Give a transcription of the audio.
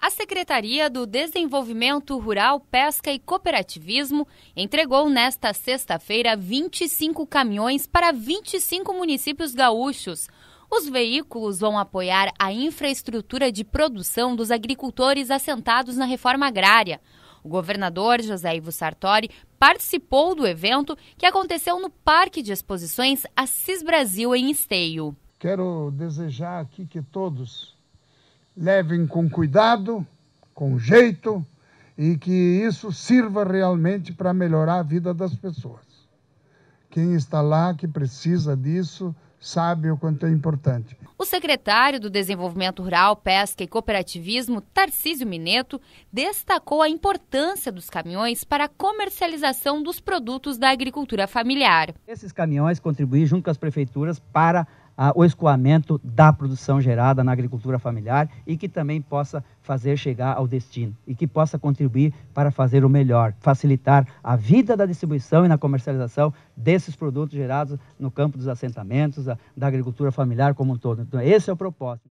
A Secretaria do Desenvolvimento Rural, Pesca e Cooperativismo entregou nesta sexta-feira 25 caminhões para 25 municípios gaúchos. Os veículos vão apoiar a infraestrutura de produção dos agricultores assentados na reforma agrária. O governador José Ivo Sartori participou do evento que aconteceu no Parque de Exposições Assis Brasil em Esteio. Quero desejar aqui que todos levem com cuidado, com jeito e que isso sirva realmente para melhorar a vida das pessoas. Quem está lá que precisa disso sabe o quanto é importante. O secretário do Desenvolvimento Rural, Pesca e Cooperativismo, Tarcísio Mineto, destacou a importância dos caminhões para a comercialização dos produtos da agricultura familiar. Esses caminhões contribuem junto com as prefeituras para ah, o escoamento da produção gerada na agricultura familiar e que também possa fazer chegar ao destino e que possa contribuir para fazer o melhor, facilitar a vida da distribuição e na comercialização desses produtos gerados no campo dos assentamentos, da, da agricultura familiar como um todo. Então, esse é o propósito.